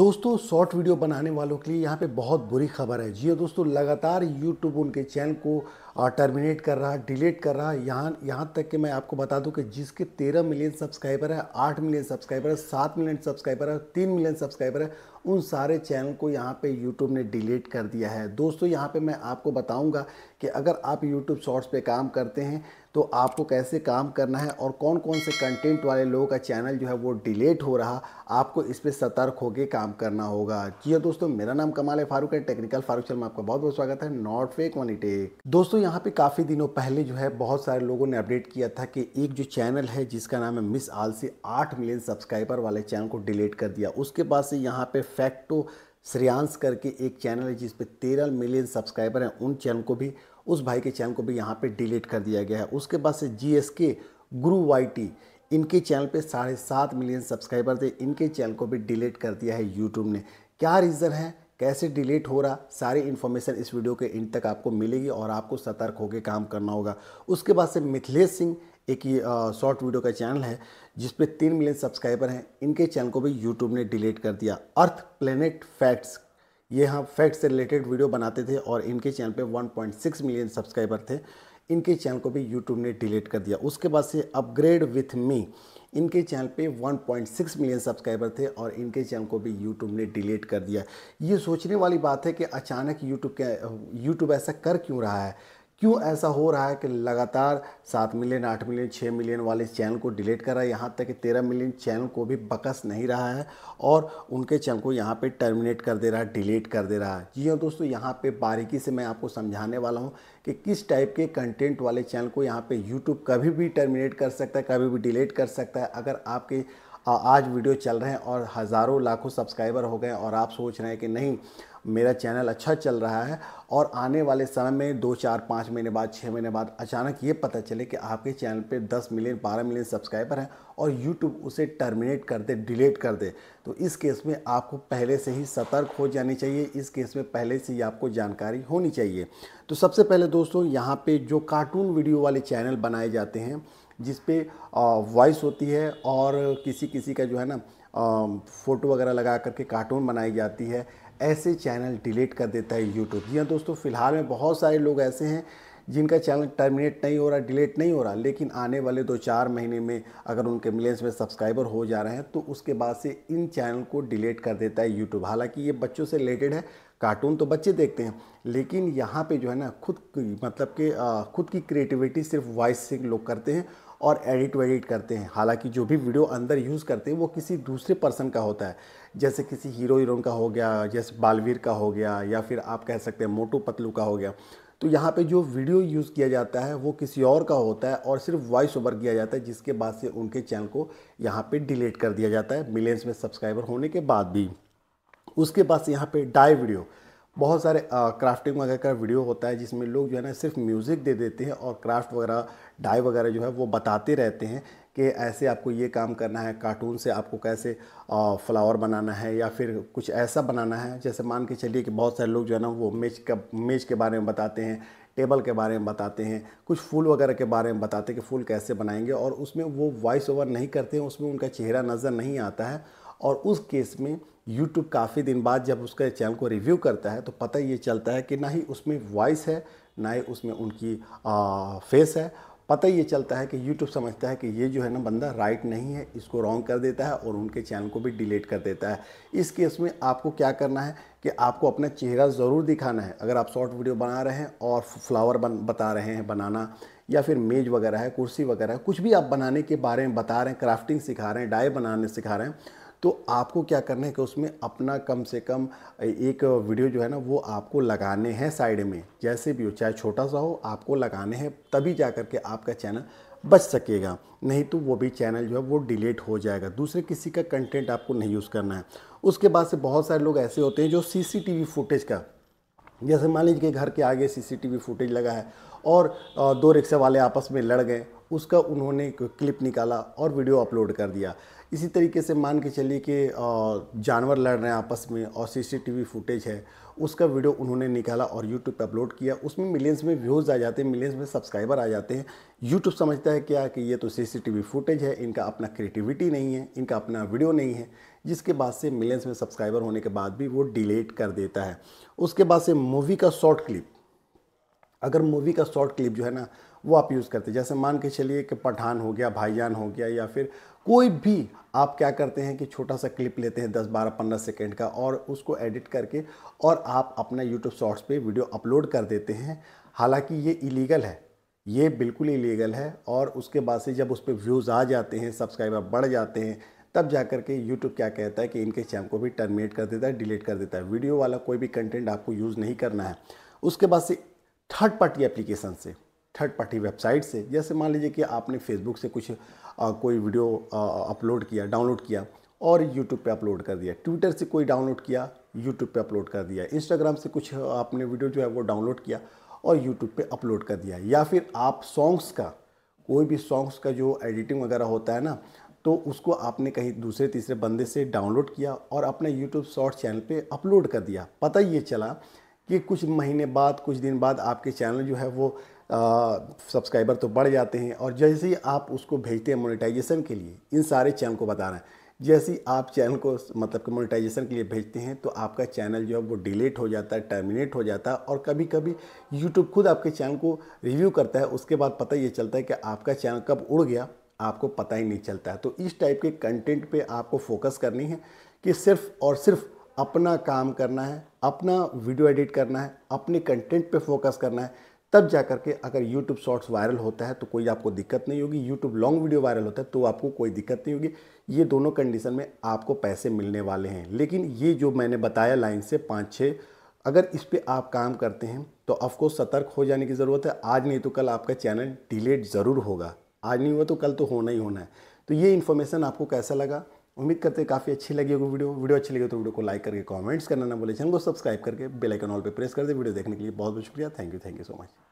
दोस्तों short video बनाने वालों के लिए यहाँ पे बहुत बुरी खबर है जी हाँ दोस्तों लगातार यूट्यूब उनके चैनल को टर्मिनेट कर रहा है डिलीट कर रहा है यहाँ यहाँ तक कि मैं आपको बता दूँ कि जिसके 13 मिलियन सब्सक्राइबर है 8 मिलियन सब्सक्राइबर है सात मिलियन सब्सक्राइबर है तीन मिलियन सब्सक्राइबर है उन सारे चैनल को यहाँ पे यूट्यूब ने डिलीट कर दिया है दोस्तों यहाँ पे मैं आपको बताऊँगा कि अगर आप यूट्यूब शॉर्ट्स पे काम करते हैं तो आपको कैसे काम करना है और कौन कौन से कंटेंट वाले लोगों का चैनल जो है वो डिलीट हो रहा आपको इस पर सतर्क होकर काम करना होगा जी हाँ दोस्तों मेरा नाम कमाल है फारूक है टेक्निकल फारूक शर्मा आपका बहुत बहुत स्वागत है नॉट फेक वन टेक दोस्तों यहाँ पे काफ़ी दिनों पहले जो है बहुत सारे लोगों ने अपडेट किया था कि एक जो चैनल है जिसका नाम है मिस आलसी आठ मिलियन सब्सक्राइबर वाले चैनल को डिलीट कर दिया उसके बाद से यहाँ पर फैक्टो श्रेयांश करके एक चैनल है जिसपे तेरह मिलियन सब्सक्राइबर हैं उन चैनल को भी उस भाई के चैनल को भी यहाँ पे डिलीट कर दिया गया है उसके बाद से जी एस के गुरु वाई टी इनके चैनल पे साढ़े सात मिलियन सब्सक्राइबर थे इनके चैनल को भी डिलीट कर दिया है यूट्यूब ने क्या रीज़न है कैसे डिलीट हो रहा सारी इन्फॉर्मेशन इस वीडियो के इंड तक आपको मिलेगी और आपको सतर्क होकर काम करना होगा उसके बाद से मिथिलेश सिंह एक शॉर्ट वीडियो का चैनल है जिसपे तीन मिलियन सब्सक्राइबर हैं इनके चैनल को भी यूट्यूब ने डिलीट कर दिया अर्थ प्लेनेट फैक्ट्स ये हम फैक्ट से रिलेटेड वीडियो बनाते थे और इनके चैनल पे 1.6 मिलियन सब्सक्राइबर थे इनके चैनल को भी यूट्यूब ने डिलीट कर दिया उसके बाद से अपग्रेड विथ मी इनके चैनल पे 1.6 मिलियन सब्सक्राइबर थे और इनके चैनल को भी यूट्यूब ने डिलीट कर दिया ये सोचने वाली बात है कि अचानक यूट्यूब क्या यूट्यूब ऐसा कर क्यों रहा है क्यों ऐसा हो रहा है कि लगातार सात मिलियन आठ मिलियन छः मिलियन वाले चैनल को डिलीट कर रहा है यहाँ तक कि तेरह मिलियन चैनल को भी बकस नहीं रहा है और उनके चैनल को यहाँ पे टर्मिनेट कर दे रहा है डिलीट कर दे रहा है जी हाँ दोस्तों यहाँ पे बारीकी से मैं आपको समझाने वाला हूँ कि किस टाइप के कंटेंट वाले चैनल को यहाँ पर यूट्यूब कभी भी टर्मिनेट कर सकता है कभी भी डिलीट कर सकता है अगर आपके हाँ, आज वीडियो चल रहे हैं और हज़ारों लाखों सब्सक्राइबर हो गए और आप सोच रहे हैं कि नहीं मेरा चैनल अच्छा चल रहा है और आने वाले समय में दो चार पाँच महीने बाद छः महीने बाद अचानक ये पता चले कि आपके चैनल पे दस मिलियन बारह मिलियन सब्सक्राइबर हैं और यूट्यूब उसे टर्मिनेट कर दे डिलीट कर दे तो इस केस में आपको पहले से ही सतर्क हो जानी चाहिए इस केस में पहले से ही आपको जानकारी होनी चाहिए तो सबसे पहले दोस्तों यहाँ पर जो कार्टून वीडियो वाले चैनल बनाए जाते हैं जिस पे वॉइस होती है और किसी किसी का जो है ना फ़ोटो वगैरह लगा करके कार्टून बनाई जाती है ऐसे चैनल डिलीट कर देता है यूट्यूब जी हाँ दोस्तों फ़िलहाल में बहुत सारे लोग ऐसे हैं जिनका चैनल टर्मिनेट नहीं हो रहा डिलीट नहीं हो रहा लेकिन आने वाले दो चार महीने में अगर उनके मिलियंस में सब्सक्राइबर हो जा रहे हैं तो उसके बाद से इन चैनल को डिलीट कर देता है यूट्यूब हालांकि ये बच्चों से रिलेटेड है कार्टून तो बच्चे देखते हैं लेकिन यहाँ पे जो है ना खुद मतलब कि खुद की क्रिएटिविटी सिर्फ वॉइस से लोग करते हैं और एडिट वेडिट करते हैं हालांकि जो भी वीडियो अंदर यूज़ करते हैं वो किसी दूसरे पर्सन का होता है जैसे किसी हीरो हीरोइन का हो गया जैसे बालवीर का हो गया या फिर आप कह सकते हैं मोटू पतलू का हो गया तो यहाँ पे जो वीडियो यूज़ किया जाता है वो किसी और का होता है और सिर्फ वॉइस ओवर किया जाता है जिसके बाद से उनके चैनल को यहाँ पे डिलीट कर दिया जाता है मिलियंस में सब्सक्राइबर होने के बाद भी उसके पास यहाँ पे डाई वीडियो बहुत सारे क्राफ्टिंग वगैरह का वीडियो होता है जिसमें लोग जो है ना सिर्फ म्यूज़िक दे देते हैं और क्राफ्ट वगैरह डाई वगैरह जो है वो बताते रहते हैं कि ऐसे आपको ये काम करना है कार्टून से आपको कैसे फ्लावर बनाना है या फिर कुछ ऐसा बनाना है जैसे मान के चलिए कि बहुत सारे लोग जो है ना वो मेज का मेज के बारे में बताते हैं टेबल के बारे में बताते हैं कुछ फूल वगैरह के बारे में बताते हैं कि फूल कैसे बनाएंगे और उसमें वो वॉइस ओवर नहीं करते हैं उसमें उनका चेहरा नज़र नहीं आता है और उस केस में यूट्यूब काफ़ी दिन बाद जब उसके चैनल को रिव्यू करता है तो पता ये चलता है कि ना ही उसमें वॉइस है ना ही उसमें उनकी आ, फेस है पता ये चलता है कि यूट्यूब समझता है कि ये जो है ना बंदा राइट नहीं है इसको रॉन्ग कर देता है और उनके चैनल को भी डिलीट कर देता है इस केस में आपको क्या करना है कि आपको अपना चेहरा ज़रूर दिखाना है अगर आप शॉर्ट वीडियो बना रहे हैं और फ्लावर बन बता रहे हैं बनाना या फिर मेज वगैरह है कुर्सी वगैरह है कुछ भी आप बनाने के बारे में बता रहे हैं क्राफ्टिंग सिखा रहे हैं डाई बनाने सिखा रहे हैं तो आपको क्या करना है कि उसमें अपना कम से कम एक वीडियो जो है ना वो आपको लगाने हैं साइड में जैसे भी हो चाहे छोटा सा हो आपको लगाने हैं तभी जा करके आपका चैनल बच सकेगा नहीं तो वो भी चैनल जो है वो डिलीट हो जाएगा दूसरे किसी का कंटेंट आपको नहीं यूज़ करना है उसके बाद से बहुत सारे लोग ऐसे होते हैं जो सीसीटीवी फुटेज का जैसे मान लीजिए घर के आगे सीसीटीवी फुटेज लगा है और दो रिक्शे वाले आपस में लड़ गए उसका उन्होंने क्लिप निकाला और वीडियो अपलोड कर दिया इसी तरीके से मान के चलिए कि जानवर लड़ रहे हैं आपस में और सीसीटीवी फुटेज है उसका वीडियो उन्होंने निकाला और यूट्यूब पर अपलोड किया उसमें मिलियंस में व्यूज़ आ जाते हैं मिलियंस में सब्सक्राइबर आ जाते हैं यूट्यूब समझता है क्या कि ये तो सीसीटीवी फुटेज है इनका अपना क्रिएटिविटी नहीं है इनका अपना वीडियो नहीं है जिसके बाद से मिलियंस में सब्सक्राइबर होने के बाद भी वो डिलीट कर देता है उसके बाद से मूवी का शॉर्ट क्लिप अगर मूवी का शॉर्ट क्लिप जो है ना वो आप यूज़ करते हैं जैसे मान के चलिए कि पठान हो गया भाईजान हो गया या फिर कोई भी आप क्या करते हैं कि छोटा सा क्लिप लेते हैं दस बारह पंद्रह सेकेंड का और उसको एडिट करके और आप अपना यूट्यूब शॉर्ट्स पे वीडियो अपलोड कर देते हैं हालांकि ये इलीगल है ये बिल्कुल इलीगल है और उसके बाद से जब उस पर व्यूज़ आ जाते हैं सब्सक्राइबर बढ़ जाते हैं तब जा कर के यूट्यूब क्या कहता है कि इनके चैनल को भी टर्मिनेट कर देता है डिलीट कर देता है वीडियो वाला कोई भी कंटेंट आपको यूज़ नहीं करना है उसके बाद से थर्ड पार्टी एप्लीकेशन से थर्ड पार्टी वेबसाइट से जैसे मान लीजिए कि आपने फेसबुक से कुछ आ, कोई वीडियो अपलोड किया डाउनलोड किया और यूट्यूब पे अपलोड कर दिया ट्विटर से कोई डाउनलोड किया यूट्यूब पे अपलोड कर दिया इंस्टाग्राम से कुछ आपने वीडियो जो है वो डाउनलोड किया और यूट्यूब पे अपलोड कर दिया या फिर आप सॉन्ग्स का कोई भी सॉन्ग्स का जो एडिटिंग वगैरह होता है ना तो उसको आपने कहीं दूसरे तीसरे बंदे से डाउनलोड किया और अपने यूट्यूब शॉर्ट चैनल पर अपलोड कर दिया पता ये चला कि कुछ महीने बाद कुछ दिन बाद आपके चैनल जो है वो सब्सक्राइबर तो बढ़ जाते हैं और जैसे ही आप उसको भेजते हैं मोनेटाइजेशन के लिए इन सारे चैनल को बता रहे हैं जैसे ही आप चैनल को मतलब कि मोनेटाइजेशन के लिए भेजते हैं तो आपका चैनल जो है वो डिलीट हो जाता है टर्मिनेट हो जाता है और कभी कभी यूट्यूब खुद आपके चैनल को रिव्यू करता है उसके बाद पता ये चलता है कि आपका चैनल कब उड़ गया आपको पता ही नहीं चलता है तो इस टाइप के कंटेंट पे आपको फोकस करनी है कि सिर्फ और सिर्फ अपना काम करना है अपना वीडियो एडिट करना है अपने कंटेंट पे फोकस करना है तब जा करके अगर यूट्यूब शॉर्ट्स वायरल होता है तो कोई आपको दिक्कत नहीं होगी यूट्यूब लॉन्ग वीडियो वायरल होता है तो आपको कोई दिक्कत नहीं होगी ये दोनों कंडीशन में आपको पैसे मिलने वाले हैं लेकिन ये जो मैंने बताया लाइन से पाँच छः अगर इस पर आप काम करते हैं तो ऑफकोर्स सतर्क हो जाने की ज़रूरत है आज नहीं तो कल आपका चैनल डिलेट ज़रूर होगा आज नहीं हुआ तो कल तो होना ही होना है तो ये इन्फॉर्मेशन आपको कैसा लगा उम्मीद करते हैं काफ़ी अच्छी लगी होगी वीडियो वीडियो अच्छी लगी तो वीडियो को लाइक करके कमेंट्स करना ना बोले चैनल को सब्सक्राइब करके बेल आइकन ऑल पे प्रेस कर दे वीडियो देखने के लिए बहुत बहुत शुक्रिया thank you thank you so much